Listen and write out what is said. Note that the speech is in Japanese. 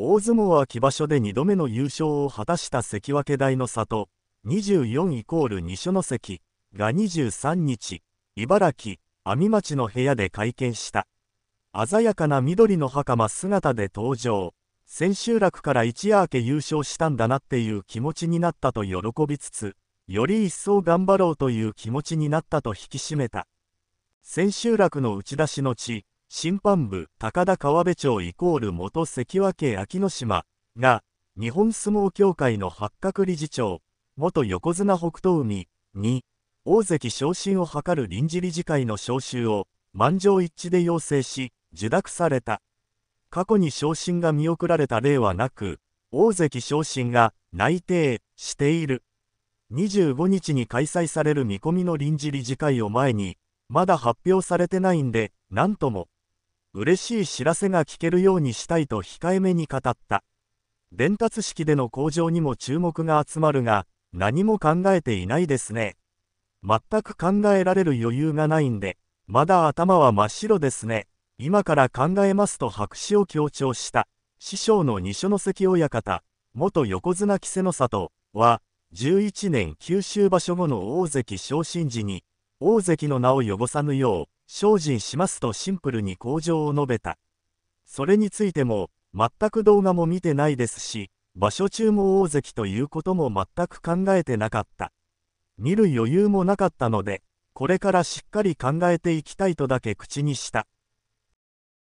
大相撲秋場所で2度目の優勝を果たした関脇大の里24イコール二所ノ関が23日茨城阿見町の部屋で会見した鮮やかな緑の袴姿で登場千秋楽から一夜明け優勝したんだなっていう気持ちになったと喜びつつより一層頑張ろうという気持ちになったと引き締めた千秋楽の打ち出しの地審判部高田川辺町イコール元関脇秋の島が日本相撲協会の八角理事長元横綱北東海に大関昇進を図る臨時理事会の招集を満場一致で要請し受諾された過去に昇進が見送られた例はなく大関昇進が内定している25日に開催される見込みの臨時理事会を前にまだ発表されてないんで何とも嬉しい知らせが聞けるようにしたいと控えめに語った。伝達式での向上にも注目が集まるが、何も考えていないですね。全く考えられる余裕がないんで、まだ頭は真っ白ですね。今から考えますと白紙を強調した。師匠の二所ノ関親方、元横綱稀勢の里は、11年九州場所後の大関昇進時に、大関の名を汚さぬよう、精進しますとシンプルに向上を述べた。それについても、全く動画も見てないですし、場所中も大関ということも全く考えてなかった。見る余裕もなかったので、これからしっかり考えていきたいとだけ口にした。